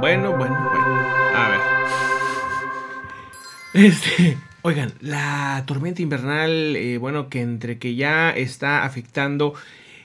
Bueno, bueno, bueno, A ver. Este, oigan, la tormenta invernal, eh, bueno, que entre que ya está afectando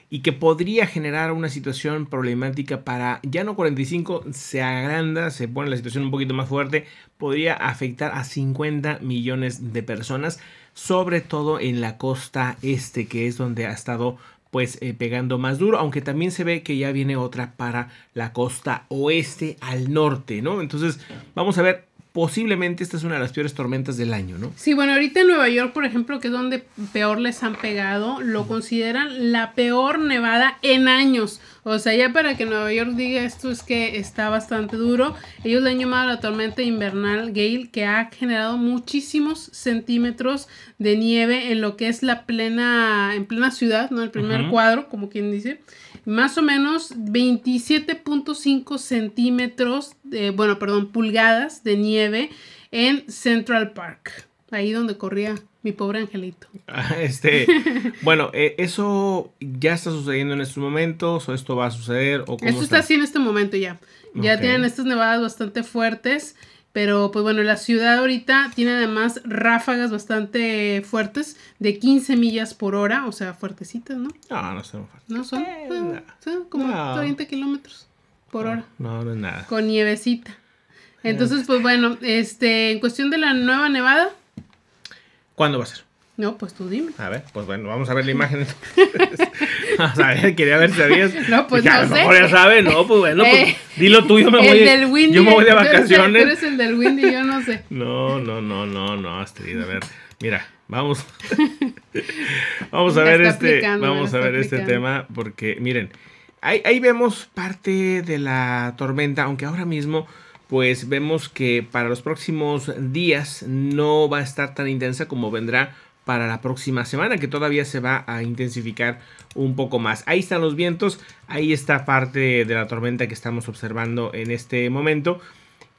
y que podría generar una situación problemática para ya no 45, se agranda, se pone la situación un poquito más fuerte, podría afectar a 50 millones de personas, sobre todo en la costa este, que es donde ha estado pues eh, pegando más duro, aunque también se ve que ya viene otra para la costa oeste al norte, ¿no? Entonces vamos a ver posiblemente esta es una de las peores tormentas del año, ¿no? Sí, bueno, ahorita en Nueva York, por ejemplo, que es donde peor les han pegado, lo consideran la peor nevada en años. O sea, ya para que Nueva York diga esto es que está bastante duro. Ellos le han llamado la tormenta invernal Gale, que ha generado muchísimos centímetros de nieve en lo que es la plena, en plena ciudad, ¿no? El primer cuadro, como quien dice más o menos 27.5 centímetros, de, bueno, perdón, pulgadas de nieve en Central Park, ahí donde corría mi pobre angelito. Ah, este, bueno, eh, eso ya está sucediendo en estos momentos, o esto va a suceder, o cómo Esto está, así en este momento ya. Ya tienen estas nevadas bastante fuertes. Pero pues bueno, la ciudad ahorita tiene además ráfagas bastante fuertes de 15 millas por hora, o sea, fuertecitas, ¿no? No, no son fuertes. No son, eh, son como 30 kilómetros por hora. No, no es nada. Con nievecita. Entonces, eh. pues bueno, este, en cuestión de la nueva nevada. ¿Cuándo va a ser? No, pues tú dime. A ver, pues bueno, vamos a ver la imagen. Sabes quería ver si sabías. No, pues no sé. ya sabes. no, pues bueno, pues eh, dilo tú, yo me voy. Del Windy, yo me voy de vacaciones. Tú eres, el, Windy, yo no sé. No, no, no, no, no, Astrid, a ver, mira, vamos. vamos a este, ver este, vamos a ver este tema porque miren, ahí vemos parte de la tormenta, aunque ahora mismo pues vemos que para los próximos días no va a estar tan intensa como vendrá para la próxima semana, que todavía se va a intensificar un poco más. Ahí están los vientos, ahí está parte de la tormenta que estamos observando en este momento.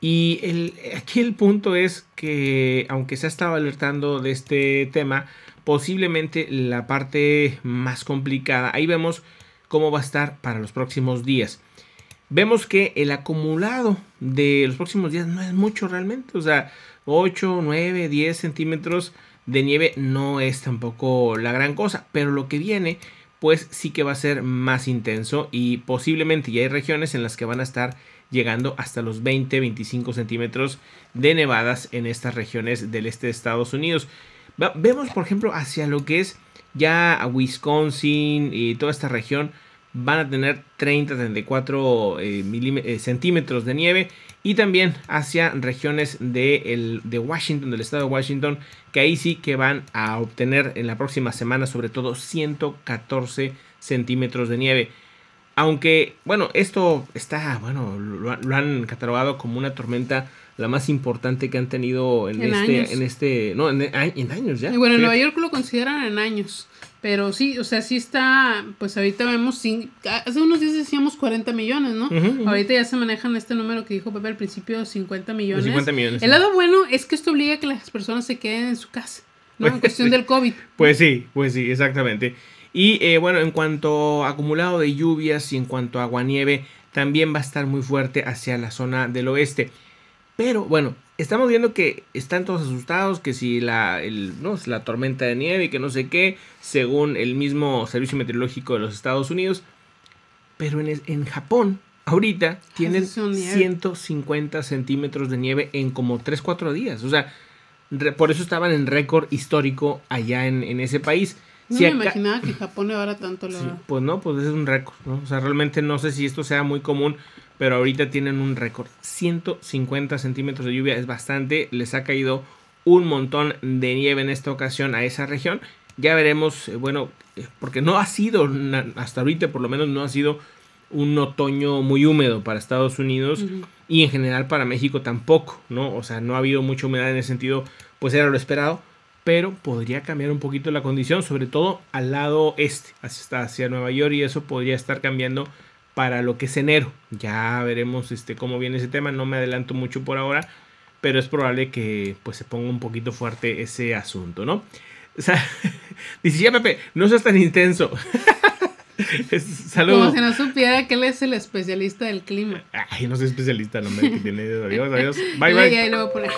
Y el, aquí el punto es que, aunque se ha estado alertando de este tema, posiblemente la parte más complicada, ahí vemos cómo va a estar para los próximos días. Vemos que el acumulado de los próximos días no es mucho realmente, o sea, 8, 9, 10 centímetros de nieve no es tampoco la gran cosa, pero lo que viene pues sí que va a ser más intenso y posiblemente ya hay regiones en las que van a estar llegando hasta los 20-25 centímetros de nevadas en estas regiones del este de Estados Unidos. Vemos por ejemplo hacia lo que es ya Wisconsin y toda esta región van a tener 30, 34 eh, eh, centímetros de nieve y también hacia regiones de, de, Washington, del estado de Washington, que ahí sí que van a obtener en la próxima semana sobre todo 114 centímetros de nieve. Aunque, bueno, esto está, bueno, lo, han catalogado como una tormenta la más importante que han tenido en, este, en este, no, en, en años ya. Y bueno, en Nueva York lo consideran en años. Pero sí, o sea, sí está, pues ahorita vemos, sin, hace unos días decíamos 40 millones, ¿no? Ahorita ya se manejan este número que dijo Pepe al principio, 50 millones. 50 millones. El lado bueno es que esto obliga a que las personas se queden en su casa, ¿no? en cuestión del COVID. Pues sí, pues sí, exactamente. Y eh, bueno, en cuanto acumulado de lluvias y en cuanto a agua-nieve, también va a estar muy fuerte hacia la zona del oeste. Pero bueno, estamos viendo que están todos asustados, que si la, el, la tormenta de nieve y que no sé qué, según el mismo Servicio Meteorológico de los Estados Unidos. Pero en, Japón, ahorita, tienen 150 centímetros de nieve en como 3, 4 días. O sea, por eso estaban en récord histórico allá en, en ese país. No me imaginaba que Japón ahora tanto, la Pues no, pues es un récord, ¿no? O sea, realmente no sé si esto sea muy común, pero ahorita tienen un récord. 150 centímetros de lluvia es bastante, les ha caído un montón de nieve en esta ocasión a esa región. Ya veremos, eh, bueno, eh, porque no ha sido, hasta ahorita por lo menos no ha sido un otoño muy húmedo para Estados Unidos y en general para México tampoco, ¿no? O sea, no ha habido mucha humedad en ese sentido, pues era lo esperado, pero podría cambiar un poquito la condición, sobre todo al lado este, hacia Nueva York, y eso podría estar cambiando para lo que es enero. Ya veremos este, cómo viene ese tema, no me adelanto mucho por ahora, pero es probable que pues, se ponga un poquito fuerte ese asunto, ¿no? dice, ya Pepe, no seas tan intenso. Saludos. Como si no supiera que él es el especialista del clima. Ay, no soy especialista, no me Adiós, adiós. Bye, bye.